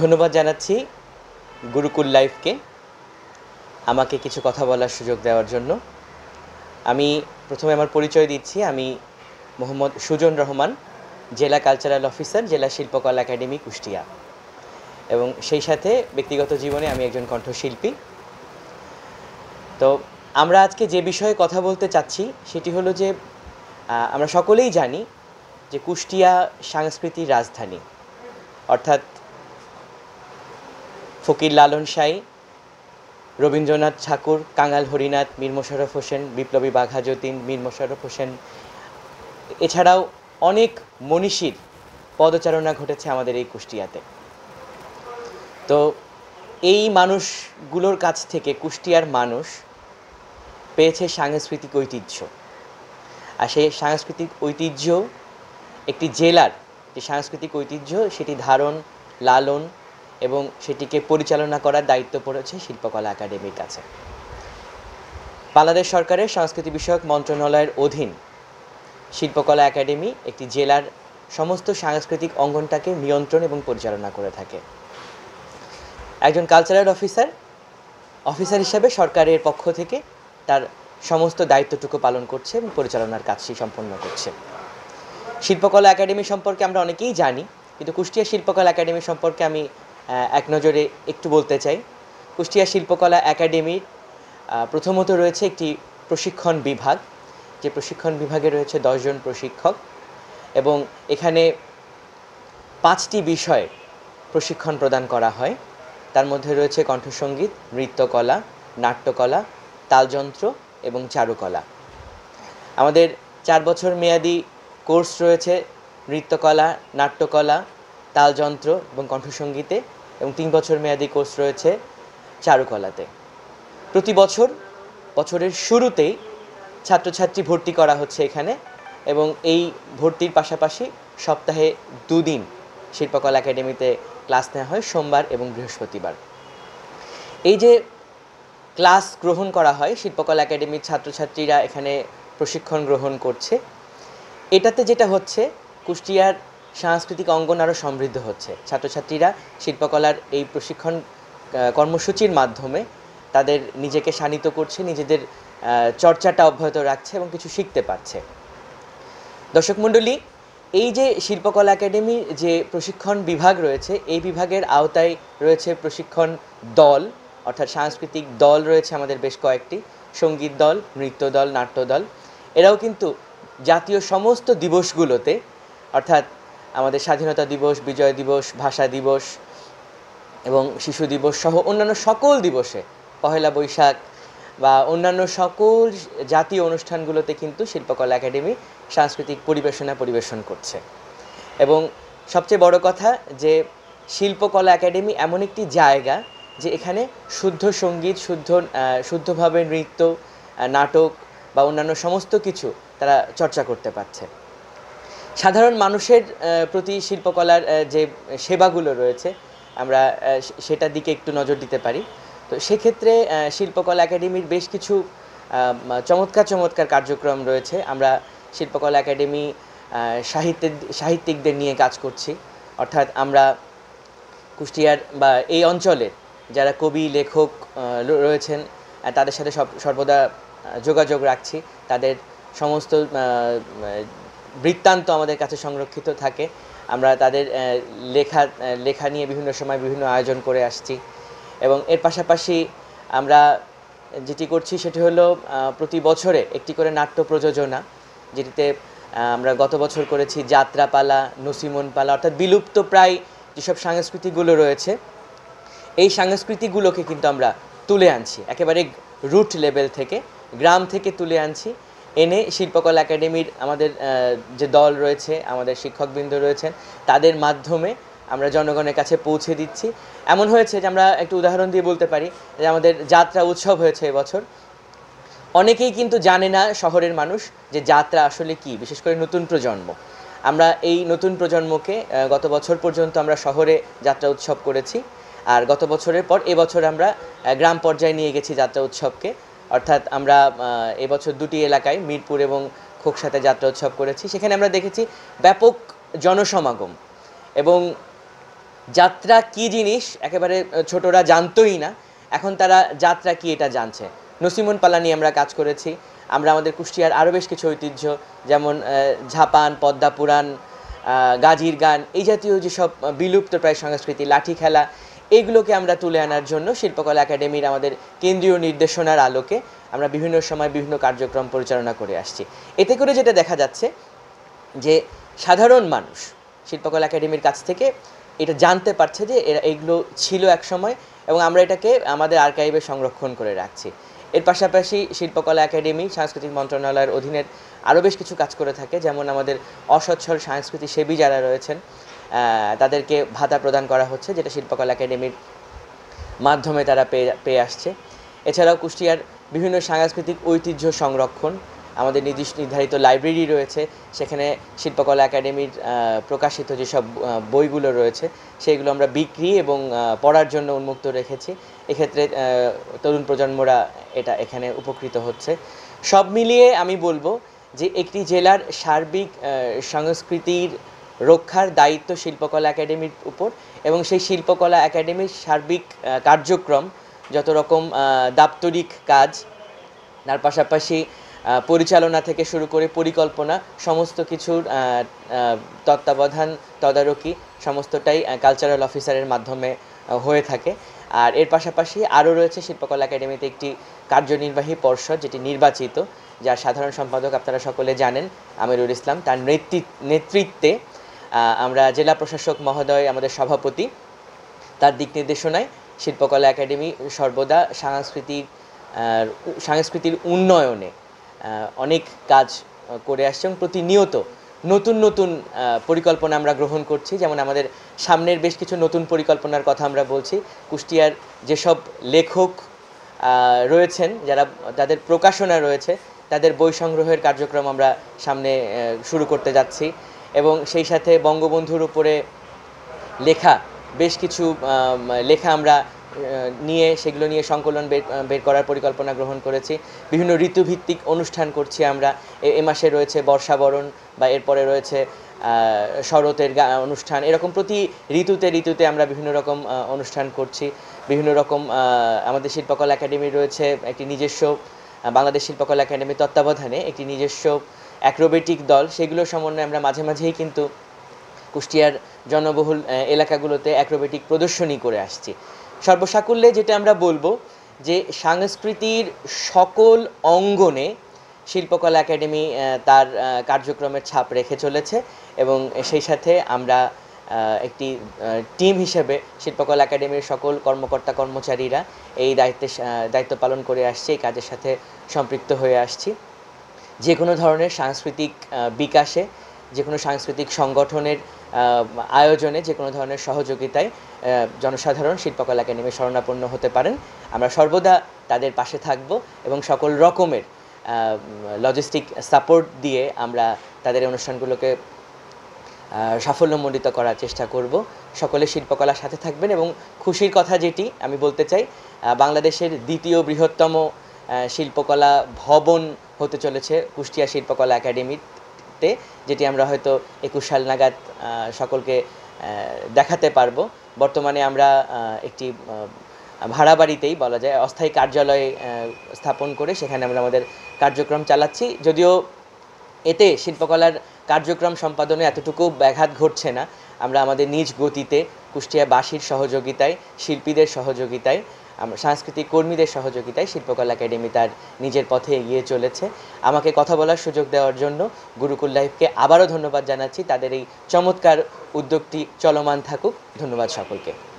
ধন্যবাদ জানাচ্ছি গুরুকুল লাইফকে আমাকে কিছু কথা বলার সুযোগ দেওয়ার জন্য আমি প্রথমে আমার পরিচয় দিচ্ছি আমি মোহাম্মদ সুজন রহমান জেলা কালচারাল অফিসার জেলা শিল্পকলা একাডেমি কুষ্টিয়া এবং সেই সাথে ব্যক্তিগত জীবনে আমি একজন কণ্ঠশিল্পী তো আমরা আজকে যে বিষয়ে কথা বলতে চাচ্ছি সেটি হলো যে আমরা সকলেই জানি যে কুষ্টিয়া সাংস্কৃতিক রাজধানী অর্থাৎ ফকির লালন সাঁই রবীন্দ্রনাথ ঠাকুর কাঙাল হরিনাথ মীর মোশারফ হোসেন বিপ্লবী বাঘা যতীন মীর মোশারফ হোসেন এছাড়াও অনেক মনীষীর পদচারণা ঘটেছে আমাদের এই কুষ্টিয়াতে তো এই মানুষগুলোর কাছ থেকে কুষ্টিয়ার মানুষ পেয়েছে সাংস্কৃতিক ঐতিহ্য আর সেই সাংস্কৃতিক ঐতিহ্য একটি জেলার যে সাংস্কৃতিক ঐতিহ্য সেটি ধারণ লালন এবং সেটিকে পরিচালনা করার দায়িত্ব পড়েছে শিল্পকলা একাডেমির কাছে বাংলাদেশ সরকারের সংস্কৃতি বিষয়ক মন্ত্রণালয়ের অধীন শিল্পকলা একাডেমি একটি জেলার সমস্ত সাংস্কৃতিক অঙ্গনটাকে নিয়ন্ত্রণ এবং পরিচালনা করে থাকে একজন কালচারাল অফিসার অফিসার হিসাবে সরকারের পক্ষ থেকে তার সমস্ত দায়িত্বটুকু পালন করছে এবং পরিচালনার কাজটি সম্পন্ন করছে শিল্পকলা একাডেমি সম্পর্কে আমরা অনেকেই জানি কিন্তু কুষ্টিয়া শিল্পকলা একাডেমি সম্পর্কে আমি এক নজরে একটু বলতে চাই কুষ্টিয়া শিল্পকলা একাডেমির প্রথমত রয়েছে একটি প্রশিক্ষণ বিভাগ যে প্রশিক্ষণ বিভাগে রয়েছে দশজন প্রশিক্ষক এবং এখানে পাঁচটি বিষয় প্রশিক্ষণ প্রদান করা হয় তার মধ্যে রয়েছে কণ্ঠসঙ্গীত নৃত্যকলা নাট্যকলা তালযন্ত্র এবং চারুকলা আমাদের চার বছর মেয়াদি কোর্স রয়েছে নৃত্যকলা নাট্যকলা তালযন্ত্র এবং কণ্ঠসঙ্গীতে এবং তিন বছর মেয়াদী কোর্স রয়েছে চারুকলাতে প্রতি বছর বছরের শুরুতেই ছাত্রছাত্রী ভর্তি করা হচ্ছে এখানে এবং এই ভর্তির পাশাপাশি সপ্তাহে দুদিন শিল্পকলা একাডেমিতে ক্লাস নেওয়া হয় সোমবার এবং বৃহস্পতিবার এই যে ক্লাস গ্রহণ করা হয় শিল্পকলা একাডেমির ছাত্রছাত্রীরা এখানে প্রশিক্ষণ গ্রহণ করছে এটাতে যেটা হচ্ছে কুষ্টিয়ার সাংস্কৃতিক অঙ্গন আরও সমৃদ্ধ হচ্ছে ছাত্রছাত্রীরা শিল্পকলার এই প্রশিক্ষণ কর্মসূচির মাধ্যমে তাদের নিজেকে শানিত করছে নিজেদের চর্চাটা অব্যাহত রাখছে এবং কিছু শিখতে পারছে দর্শক মণ্ডলী এই যে শিল্পকলা একাডেমি যে প্রশিক্ষণ বিভাগ রয়েছে এই বিভাগের আওতায় রয়েছে প্রশিক্ষণ দল অর্থাৎ সাংস্কৃতিক দল রয়েছে আমাদের বেশ কয়েকটি সঙ্গীত দল নৃত্য দল নাট্য দল এরাও কিন্তু জাতীয় সমস্ত দিবসগুলোতে অর্থাৎ আমাদের স্বাধীনতা দিবস বিজয় দিবস ভাষা দিবস এবং শিশু দিবস সহ অন্যান্য সকল দিবসে পহেলা বৈশাখ বা অন্যান্য সকল জাতীয় অনুষ্ঠানগুলোতে কিন্তু শিল্পকলা একাডেমি সাংস্কৃতিক পরিবেশনা পরিবেশন করছে এবং সবচেয়ে বড় কথা যে শিল্পকলা একাডেমি এমন একটি জায়গা যে এখানে শুদ্ধ সঙ্গীত শুদ্ধ শুদ্ধভাবে নৃত্য নাটক বা অন্যান্য সমস্ত কিছু তারা চর্চা করতে পারছে সাধারণ মানুষের প্রতি শিল্পকলার যে সেবাগুলো রয়েছে আমরা সেটার দিকে একটু নজর দিতে পারি তো সেক্ষেত্রে শিল্পকলা একাডেমির বেশ কিছু চমৎকার চমৎকার কার্যক্রম রয়েছে আমরা শিল্পকলা একাডেমি সাহিত্যের সাহিত্যিকদের নিয়ে কাজ করছি অর্থাৎ আমরা কুষ্টিয়ার বা এই অঞ্চলের যারা কবি লেখক রয়েছেন তাদের সাথে সব সর্বদা যোগাযোগ রাখছি তাদের সমস্ত বৃত্তান্ত আমাদের কাছে সংরক্ষিত থাকে আমরা তাদের লেখা লেখা নিয়ে বিভিন্ন সময় বিভিন্ন আয়োজন করে আসছি এবং এর পাশাপাশি আমরা যেটি করছি সেটি হলো প্রতি বছরে একটি করে নাট্য প্রযোজনা যেটিতে আমরা গত বছর করেছি যাত্রাপালা নসিমনপালা অর্থাৎ বিলুপ্ত প্রায় যেসব সংস্কৃতিগুলো রয়েছে এই সংস্কৃতিগুলোকে কিন্তু আমরা তুলে আনছি একেবারে রুট লেভেল থেকে গ্রাম থেকে তুলে আনছি এনে শিল্পকলা একাডেমির আমাদের যে দল রয়েছে আমাদের শিক্ষকবৃন্দ রয়েছেন তাদের মাধ্যমে আমরা জনগণের কাছে পৌঁছে দিচ্ছি এমন হয়েছে যে আমরা একটু উদাহরণ দিয়ে বলতে পারি যে আমাদের যাত্রা উৎসব হয়েছে এবছর অনেকেই কিন্তু জানে না শহরের মানুষ যে যাত্রা আসলে কি বিশেষ করে নতুন প্রজন্ম আমরা এই নতুন প্রজন্মকে গত বছর পর্যন্ত আমরা শহরে যাত্রা উৎসব করেছি আর গত বছরের পর এবছর আমরা গ্রাম পর্যায়ে নিয়ে গেছি যাত্রা উৎসবকে অর্থাৎ আমরা এবছর দুটি এলাকায় মিরপুর এবং খোকসাতে যাত্রা উৎসব করেছি সেখানে আমরা দেখেছি ব্যাপক জনসমাগম এবং যাত্রা কি জিনিস একেবারে ছোটরা জানতোই না এখন তারা যাত্রা কি এটা জানছে নসিমন পালা নিয়ে আমরা কাজ করেছি আমরা আমাদের কুষ্টিয়ার আরও বেশ কিছু ঐতিহ্য যেমন ঝাপান পদ্মা পুরাণ গাজীর গান এই জাতীয় যেসব বিলুপ্ত প্রায় সংস্কৃতি লাঠি খেলা এইগুলোকে আমরা তুলে আনার জন্য শিল্পকলা একাডেমির আমাদের কেন্দ্রীয় নির্দেশনার আলোকে আমরা বিভিন্ন সময় বিভিন্ন কার্যক্রম পরিচালনা করে আসছি এতে করে যেটা দেখা যাচ্ছে যে সাধারণ মানুষ শিল্পকলা একাডেমির কাছ থেকে এটা জানতে পারছে যে এরা এগুলো ছিল এক সময় এবং আমরা এটাকে আমাদের আর্কাইভে সংরক্ষণ করে রাখছি এর পাশাপাশি শিল্পকলা একাডেমি সাংস্কৃতিক মন্ত্রণালয়ের অধীনের আরও বেশ কিছু কাজ করে থাকে যেমন আমাদের অসচ্ছল সাংস্কৃতিক সেবী যারা রয়েছেন তাদেরকে ভাতা প্রদান করা হচ্ছে যেটা শিল্পকলা একাডেমির মাধ্যমে তারা পেয়ে পেয়ে আসছে এছাড়াও কুষ্টিয়ার বিভিন্ন সাংস্কৃতিক ঐতিহ্য সংরক্ষণ আমাদের নির্দিষ্ট নির্ধারিত লাইব্রেরি রয়েছে সেখানে শিল্পকলা একাডেমির প্রকাশিত যেসব বইগুলো রয়েছে সেগুলো আমরা বিক্রি এবং পড়ার জন্য উন্মুক্ত রেখেছি এক্ষেত্রে তরুণ প্রজন্মরা এটা এখানে উপকৃত হচ্ছে সব মিলিয়ে আমি বলবো যে একটি জেলার সার্বিক সংস্কৃতির রক্ষার দায়িত্ব শিল্পকলা একাডেমির উপর এবং সেই শিল্পকলা একাডেমির সার্বিক কার্যক্রম যত রকম দাপ্তরিক কাজ তার পাশাপাশি পরিচালনা থেকে শুরু করে পরিকল্পনা সমস্ত কিছুর তত্ত্বাবধান তদারকি সমস্তটাই কালচারাল অফিসারের মাধ্যমে হয়ে থাকে আর এর পাশাপাশি আরও রয়েছে শিল্পকলা একাডেমিতে একটি কার্যনির্বাহী পর্ষদ যেটি নির্বাচিত যার সাধারণ সম্পাদক আপনারা সকলে জানেন আমিরুল ইসলাম তার নেতৃত্বে আমরা জেলা প্রশাসক মহোদয় আমাদের সভাপতি তার দিক নির্দেশনায় শিল্পকলা একাডেমি সর্বদা সাংস্কৃতিক সাংস্কৃতির উন্নয়নে অনেক কাজ করে আসছে এবং প্রতিনিয়ত নতুন নতুন পরিকল্পনা আমরা গ্রহণ করছি যেমন আমাদের সামনের বেশ কিছু নতুন পরিকল্পনার কথা আমরা বলছি কুষ্টিয়ার যেসব লেখক রয়েছেন যারা তাদের প্রকাশনা রয়েছে তাদের বই সংগ্রহের কার্যক্রম আমরা সামনে শুরু করতে যাচ্ছি এবং সেই সাথে বঙ্গবন্ধুর উপরে লেখা বেশ কিছু লেখা আমরা নিয়ে সেগুলো নিয়ে সংকলন বের করার পরিকল্পনা গ্রহণ করেছি বিভিন্ন ঋতুভিত্তিক অনুষ্ঠান করছি আমরা এ মাসে রয়েছে বর্ষাবরণ বা এরপরে রয়েছে শরতের অনুষ্ঠান এরকম প্রতি ঋতুতে ঋতুতে আমরা বিভিন্ন রকম অনুষ্ঠান করছি বিভিন্ন রকম আমাদের শিল্পকলা একাডেমি রয়েছে একটি নিজস্ব বাংলাদেশ শিল্পকলা একাডেমির তত্ত্বাবধানে একটি নিজস্ব অ্যাক্রোবেটিক দল সেগুলোর সমন্বয়ে আমরা মাঝে মাঝেই কিন্তু কুষ্টিয়ার জনবহুল এলাকাগুলোতে অ্যাক্রোবেটিক প্রদর্শনী করে আসছি সর্বসাকুল্যে যেটা আমরা বলবো যে সংস্কৃতির সকল অঙ্গনে শিল্পকলা একাডেমি তার কার্যক্রমের ছাপ রেখে চলেছে এবং সেই সাথে আমরা একটি টিম হিসেবে শিল্পকলা একাডেমির সকল কর্মকর্তা কর্মচারীরা এই দায়িত্বে দায়িত্ব পালন করে আসছে এই কাজের সাথে সম্পৃক্ত হয়ে আসছি যে কোনো ধরনের সাংস্কৃতিক বিকাশে যে কোনো সাংস্কৃতিক সংগঠনের আয়োজনে যে কোনো ধরনের সহযোগিতায় জনসাধারণ শিল্পকলা একাডেমি স্মরণাপন্ন হতে পারেন আমরা সর্বদা তাদের পাশে থাকব এবং সকল রকমের লজিস্টিক সাপোর্ট দিয়ে আমরা তাদের অনুষ্ঠানগুলোকে সাফল্যমণ্ডিত করার চেষ্টা করব সকলে শিল্পকলার সাথে থাকবেন এবং খুশির কথা যেটি আমি বলতে চাই বাংলাদেশের দ্বিতীয় বৃহত্তম শিল্পকলা ভবন হতে চলেছে কুষ্টিয়া শিল্পকলা একাডেমিতে যেটি আমরা হয়তো একুশ সাল নাগাদ সকলকে দেখাতে পারবো বর্তমানে আমরা একটি ভাড়া বাড়িতেই বলা যায় অস্থায়ী কার্যালয়ে স্থাপন করে সেখানে আমরা আমাদের কার্যক্রম চালাচ্ছি যদিও এতে শিল্পকলার কার্যক্রম সম্পাদনে এতটুকু ব্যাঘাত ঘটছে না আমরা আমাদের নিজ গতিতে কুষ্টিয়াবাসীর সহযোগিতায় শিল্পীদের সহযোগিতায় সাংস্কৃতিক কর্মীদের সহযোগিতায় শিল্পকলা একাডেমি তার নিজের পথে এগিয়ে চলেছে আমাকে কথা বলার সুযোগ দেওয়ার জন্য গুরুকুল লাইফকে আবারও ধন্যবাদ জানাচ্ছি তাদের এই চমৎকার উদ্যোগটি চলমান থাকুক ধন্যবাদ সকলকে